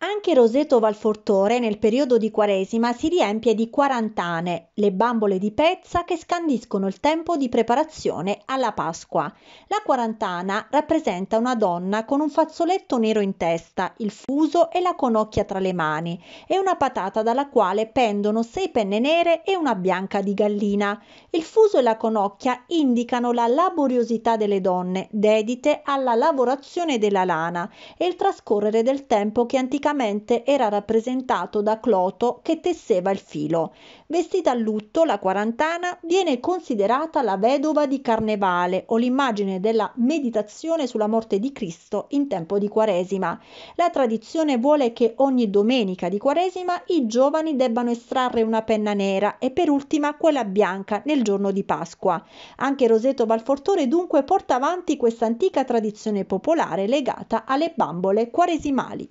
Anche Roseto Valfortore nel periodo di Quaresima si riempie di quarantane, le bambole di pezza che scandiscono il tempo di preparazione alla Pasqua. La quarantana rappresenta una donna con un fazzoletto nero in testa, il fuso e la conocchia tra le mani e una patata dalla quale pendono sei penne nere e una bianca di gallina. Il fuso e la conocchia indicano la laboriosità delle donne dedite alla lavorazione della lana e il trascorrere del tempo che anticamente tipicamente era rappresentato da Cloto che tesseva il filo. Vestita a lutto, la quarantana viene considerata la vedova di Carnevale o l'immagine della meditazione sulla morte di Cristo in tempo di Quaresima. La tradizione vuole che ogni domenica di Quaresima i giovani debbano estrarre una penna nera e per ultima quella bianca nel giorno di Pasqua. Anche Roseto Valfortore dunque porta avanti questa antica tradizione popolare legata alle bambole quaresimali.